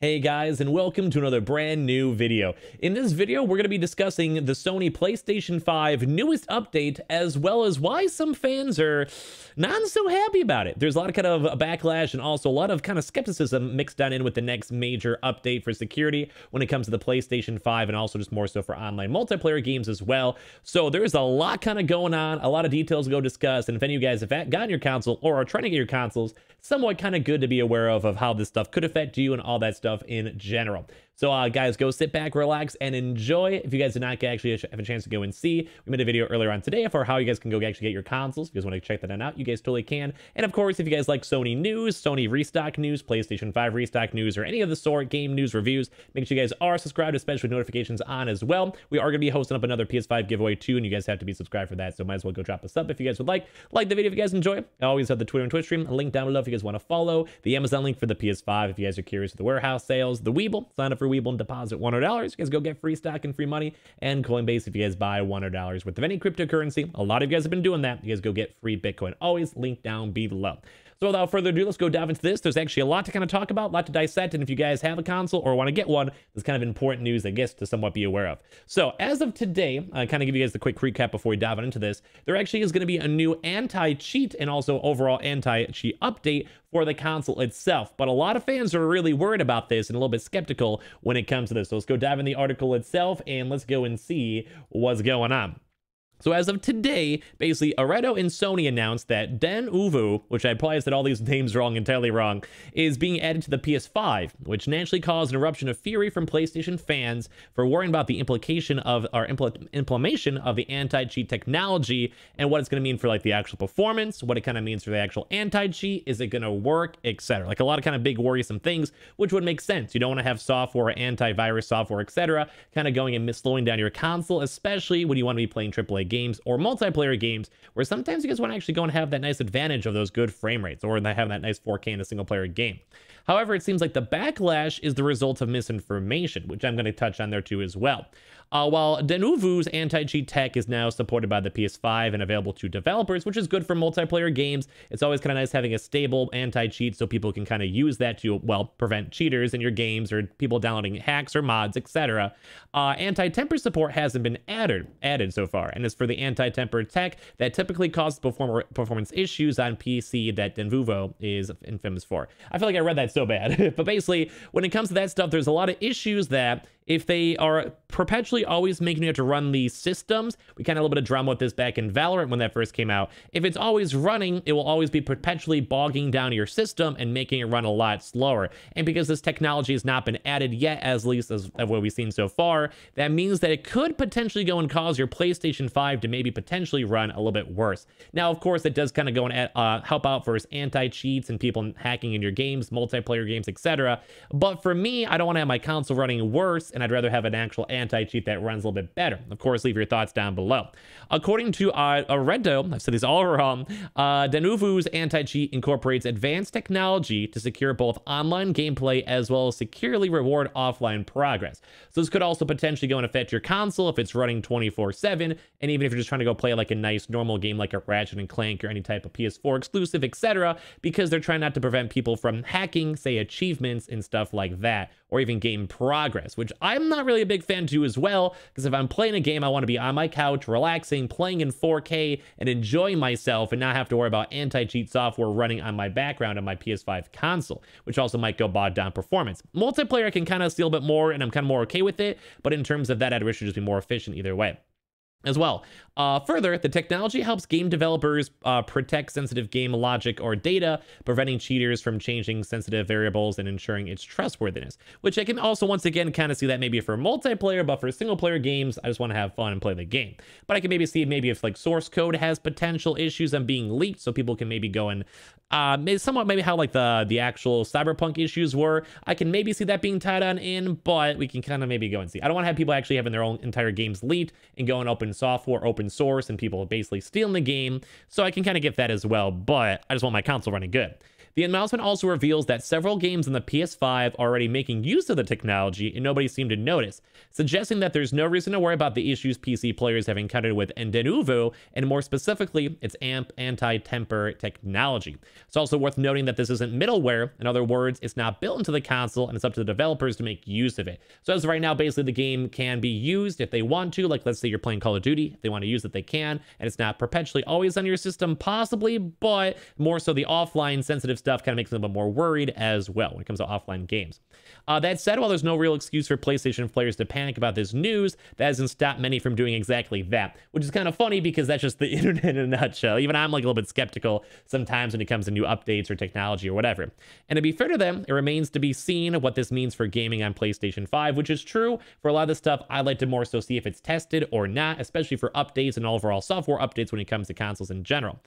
Hey guys, and welcome to another brand new video. In this video, we're going to be discussing the Sony PlayStation 5 newest update, as well as why some fans are not so happy about it. There's a lot of kind of backlash and also a lot of kind of skepticism mixed down in with the next major update for security when it comes to the PlayStation 5 and also just more so for online multiplayer games as well. So there's a lot kind of going on, a lot of details to go discuss, and if any of you guys have gotten your console or are trying to get your consoles, somewhat kind of good to be aware of, of how this stuff could affect you and all that stuff stuff in general. So uh, guys, go sit back, relax, and enjoy. If you guys did not actually have a chance to go and see, we made a video earlier on today for how you guys can go actually get your consoles. If you guys want to check that out, you guys totally can. And of course, if you guys like Sony news, Sony restock news, PlayStation 5 restock news, or any of the sort, game news, reviews, make sure you guys are subscribed, especially with notifications on as well. We are going to be hosting up another PS5 giveaway too, and you guys have to be subscribed for that. So might as well go drop a sub if you guys would like. Like the video if you guys enjoy. I always have the Twitter and Twitch stream, link down below if you guys want to follow. The Amazon link for the PS5 if you guys are curious the warehouse sales, the Weeble, sign up for Weeble and deposit $100. You guys go get free stock and free money. And Coinbase, if you guys buy $100 worth of any cryptocurrency, a lot of you guys have been doing that. You guys go get free Bitcoin. Always link down below. So without further ado, let's go dive into this. There's actually a lot to kind of talk about, a lot to dissect, and if you guys have a console or want to get one, there's kind of important news, I guess, to somewhat be aware of. So as of today, I kind of give you guys the quick recap before we dive into this. There actually is going to be a new anti-cheat and also overall anti-cheat update for the console itself. But a lot of fans are really worried about this and a little bit skeptical when it comes to this. So let's go dive in the article itself and let's go and see what's going on. So as of today, basically, Aredo and Sony announced that Den Uvu, which I probably said all these names wrong, entirely wrong, is being added to the PS5, which naturally caused an eruption of fury from PlayStation fans for worrying about the implication of our impl implementation of the anti-cheat technology and what it's going to mean for like the actual performance, what it kind of means for the actual anti-cheat, is it going to work, etc. Like a lot of kind of big worrisome things, which would make sense. You don't want to have software, antivirus software, etc., kind of going and slowing down your console, especially when you want to be playing AAA games or multiplayer games where sometimes you guys want to actually go and have that nice advantage of those good frame rates or having that nice 4K in a single player game. However, it seems like the backlash is the result of misinformation, which I'm going to touch on there too as well. Uh, while Denuvu's anti-cheat tech is now supported by the PS5 and available to developers, which is good for multiplayer games. It's always kind of nice having a stable anti-cheat so people can kind of use that to, well, prevent cheaters in your games or people downloading hacks or mods, etc. Uh, anti-temper support hasn't been added, added so far, and as for the anti-temper tech that typically causes perform performance issues on PC that Denvuvo is infamous for. I feel like I read that so bad, but basically, when it comes to that stuff, there's a lot of issues that if they are perpetually always making you have to run these systems, we kind of had a little bit of drama with this back in Valorant when that first came out. If it's always running, it will always be perpetually bogging down your system and making it run a lot slower. And because this technology has not been added yet, as least as of what we've seen so far, that means that it could potentially go and cause your PlayStation 5 to maybe potentially run a little bit worse. Now, of course, it does kind of go and uh, help out for anti-cheats and people hacking in your games, multiplayer games, etc. But for me, I don't want to have my console running worse and I'd rather have an actual anti-cheat that runs a little bit better. Of course, leave your thoughts down below. According to uh, Arendo, I've said this all wrong, uh, anti-cheat incorporates advanced technology to secure both online gameplay as well as securely reward offline progress. So this could also potentially go and affect your console if it's running 24-7, and even if you're just trying to go play like a nice normal game like a Ratchet and Clank or any type of PS4 exclusive, etc., because they're trying not to prevent people from hacking, say, achievements and stuff like that, or even game progress, which I'm not really a big fan too as well, because if I'm playing a game, I want to be on my couch, relaxing, playing in 4K, and enjoying myself, and not have to worry about anti-cheat software running on my background on my PS5 console, which also might go bog down performance. Multiplayer I can kind of see a little bit more, and I'm kind of more okay with it, but in terms of that, I'd just be more efficient either way as well. Uh, further, the technology helps game developers uh, protect sensitive game logic or data, preventing cheaters from changing sensitive variables and ensuring its trustworthiness, which I can also once again kind of see that maybe for multiplayer, but for single player games, I just want to have fun and play the game. But I can maybe see maybe if like source code has potential issues and being leaked, so people can maybe go and uh, somewhat maybe how like the the actual cyberpunk issues were. I can maybe see that being tied on in, but we can kind of maybe go and see. I don't want to have people actually having their own entire games leaked and go and open software, open open source and people basically stealing the game. So I can kind of get that as well, but I just want my console running good. The announcement also reveals that several games on the PS5 are already making use of the technology and nobody seemed to notice, suggesting that there's no reason to worry about the issues PC players have encountered with Ndenuvu, and more specifically, its AMP anti-temper technology. It's also worth noting that this isn't middleware. In other words, it's not built into the console and it's up to the developers to make use of it. So as of right now, basically the game can be used if they want to, like let's say you're playing Call of Duty, if they want to use it, they can, and it's not perpetually always on your system, possibly, but more so the offline sensitive stuff stuff kind of makes them a little bit more worried as well when it comes to offline games. Uh, that said, while there's no real excuse for PlayStation players to panic about this news, that hasn't stopped many from doing exactly that, which is kind of funny because that's just the internet in a nutshell. Even I'm like a little bit skeptical sometimes when it comes to new updates or technology or whatever. And to be fair to them, it remains to be seen what this means for gaming on PlayStation 5, which is true for a lot of the stuff I like to more so see if it's tested or not, especially for updates and overall software updates when it comes to consoles in general.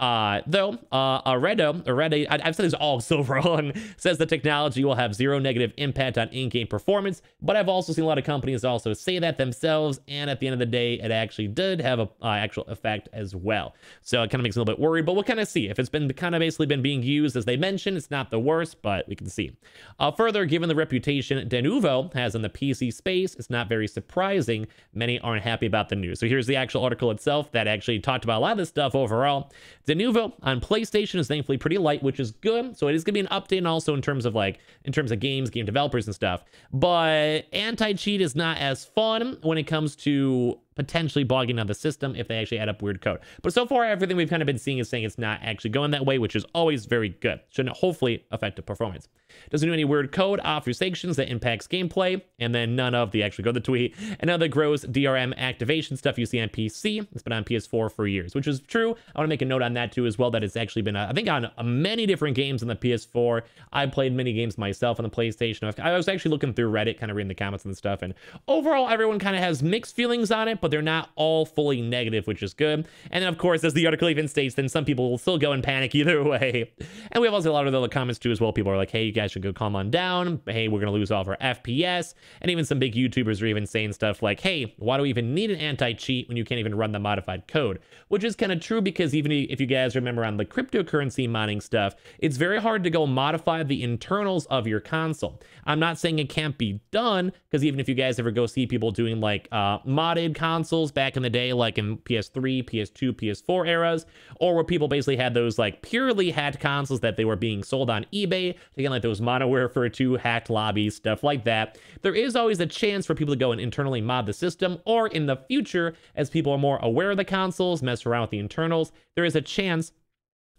Uh, though, uh, already, a I, I've said this all so wrong," says the technology will have zero negative impact on in-game performance, but I've also seen a lot of companies also say that themselves, and at the end of the day, it actually did have an uh, actual effect as well. So it kind of makes me a little bit worried, but we'll kind of see. If it's been kind of basically been being used as they mentioned, it's not the worst, but we can see. Uh, further, given the reputation Denuvo has in the PC space, it's not very surprising many aren't happy about the news. So here's the actual article itself that actually talked about a lot of this stuff overall. Denuvo on PlayStation is thankfully pretty light, which is is good. So it is going to be an update and also in terms of like, in terms of games, game developers and stuff. But anti-cheat is not as fun when it comes to potentially bogging down the system if they actually add up weird code. But so far, everything we've kind of been seeing is saying it's not actually going that way, which is always very good. Should not hopefully affect the performance. Doesn't do any weird code, off your sanctions that impacts gameplay, and then none of the actually go to the tweet. And now the gross DRM activation stuff you see on PC. It's been on PS4 for years, which is true. I want to make a note on that too as well, that it's actually been, uh, I think, on many different games on the PS4. I played many games myself on the PlayStation. I was actually looking through Reddit, kind of reading the comments and stuff, and overall, everyone kind of has mixed feelings on it, but but they're not all fully negative, which is good. And then, of course, as the article even states, then some people will still go and panic either way. And we have also a lot of other comments too as well. People are like, hey, you guys should go calm on down. Hey, we're going to lose all of our FPS. And even some big YouTubers are even saying stuff like, hey, why do we even need an anti-cheat when you can't even run the modified code? Which is kind of true because even if you guys remember on the cryptocurrency mining stuff, it's very hard to go modify the internals of your console. I'm not saying it can't be done because even if you guys ever go see people doing like uh, modded consoles, consoles back in the day, like in PS3, PS2, PS4 eras, or where people basically had those like purely hacked consoles that they were being sold on eBay. Again, like those Monoware for two hacked lobbies, stuff like that. There is always a chance for people to go and internally mod the system, or in the future, as people are more aware of the consoles, mess around with the internals, there is a chance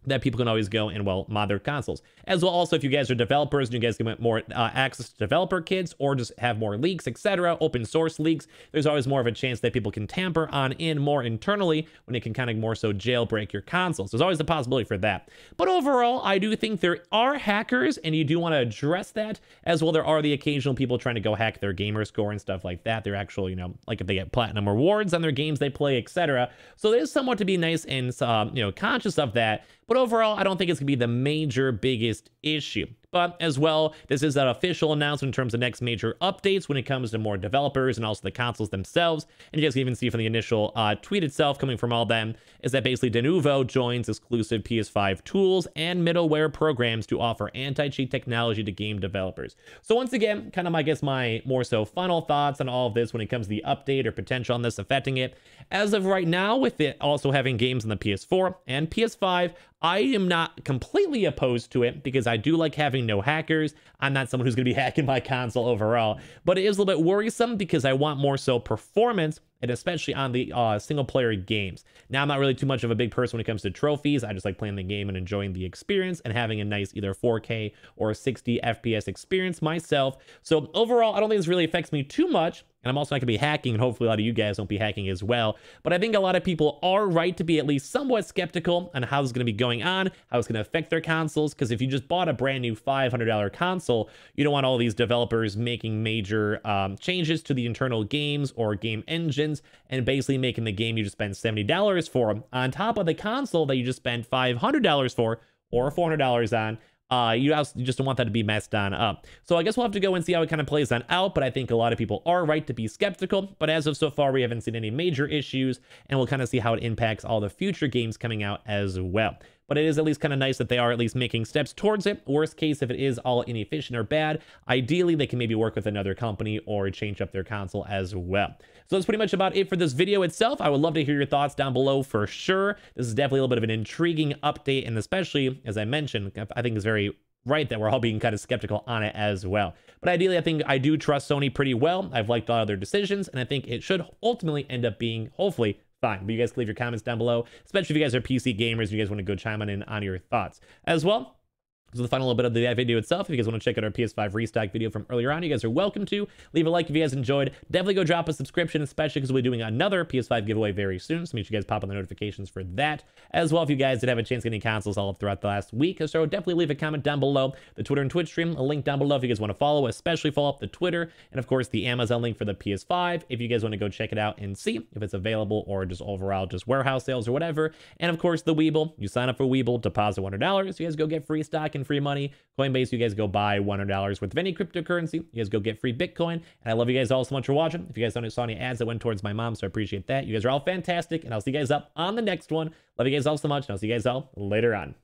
that people can always go and well mod their consoles as well also if you guys are developers and you guys can get more uh, access to developer kits or just have more leaks etc open source leaks there's always more of a chance that people can tamper on in more internally when it can kind of more so jailbreak your consoles there's always the possibility for that but overall i do think there are hackers and you do want to address that as well there are the occasional people trying to go hack their gamer score and stuff like that they're actual you know like if they get platinum rewards on their games they play etc so there's somewhat to be nice and um, you know conscious of that but overall, I don't think it's going to be the major biggest issue. But as well, this is an official announcement in terms of next major updates when it comes to more developers and also the consoles themselves. And you guys can even see from the initial uh, tweet itself coming from all them is that basically Denuvo joins exclusive PS5 tools and middleware programs to offer anti-cheat technology to game developers. So once again, kind of I guess my more so final thoughts on all of this when it comes to the update or potential on this affecting it. As of right now, with it also having games on the PS4 and PS5, I am not completely opposed to it because I do like having having no hackers. I'm not someone who's going to be hacking my console overall, but it is a little bit worrisome because I want more so performance and especially on the uh, single player games. Now, I'm not really too much of a big person when it comes to trophies. I just like playing the game and enjoying the experience and having a nice either 4K or 60 FPS experience myself. So overall, I don't think this really affects me too much, and I'm also not going to be hacking, and hopefully a lot of you guys won't be hacking as well. But I think a lot of people are right to be at least somewhat skeptical on how this is going to be going on, how it's going to affect their consoles, because if you just bought a brand new $500 console, you don't want all these developers making major um, changes to the internal games or game engines and basically making the game you just spent $70 for on top of the console that you just spent $500 for or $400 on uh, you just don't want that to be messed on up. So I guess we'll have to go and see how it kind of plays on out, but I think a lot of people are right to be skeptical. But as of so far, we haven't seen any major issues, and we'll kind of see how it impacts all the future games coming out as well but it is at least kind of nice that they are at least making steps towards it. Worst case, if it is all inefficient or bad, ideally they can maybe work with another company or change up their console as well. So that's pretty much about it for this video itself. I would love to hear your thoughts down below for sure. This is definitely a little bit of an intriguing update, and especially, as I mentioned, I think it's very right that we're all being kind of skeptical on it as well. But ideally, I think I do trust Sony pretty well. I've liked a lot of their decisions, and I think it should ultimately end up being, hopefully, fine. But you guys can leave your comments down below, especially if you guys are PC gamers and you guys want to go chime on in on your thoughts. As well, this is the final little bit of the video itself. If you guys want to check out our PS5 restock video from earlier on, you guys are welcome to. Leave a like if you guys enjoyed. Definitely go drop a subscription, especially because we'll be doing another PS5 giveaway very soon. So make sure you guys pop on the notifications for that. As well, if you guys did have a chance getting consoles all throughout the last week, so definitely leave a comment down below. The Twitter and Twitch stream, a link down below if you guys want to follow, especially follow up the Twitter. And of course, the Amazon link for the PS5 if you guys want to go check it out and see if it's available or just overall just warehouse sales or whatever. And of course, the Weeble. You sign up for Weeble, deposit $100. You guys go get free stock and free money. Coinbase, you guys go buy $100 worth of any cryptocurrency. You guys go get free Bitcoin. And I love you guys all so much for watching. If you guys don't saw any ads that went towards my mom, so I appreciate that. You guys are all fantastic, and I'll see you guys up on the next one. Love you guys all so much, and I'll see you guys all later on.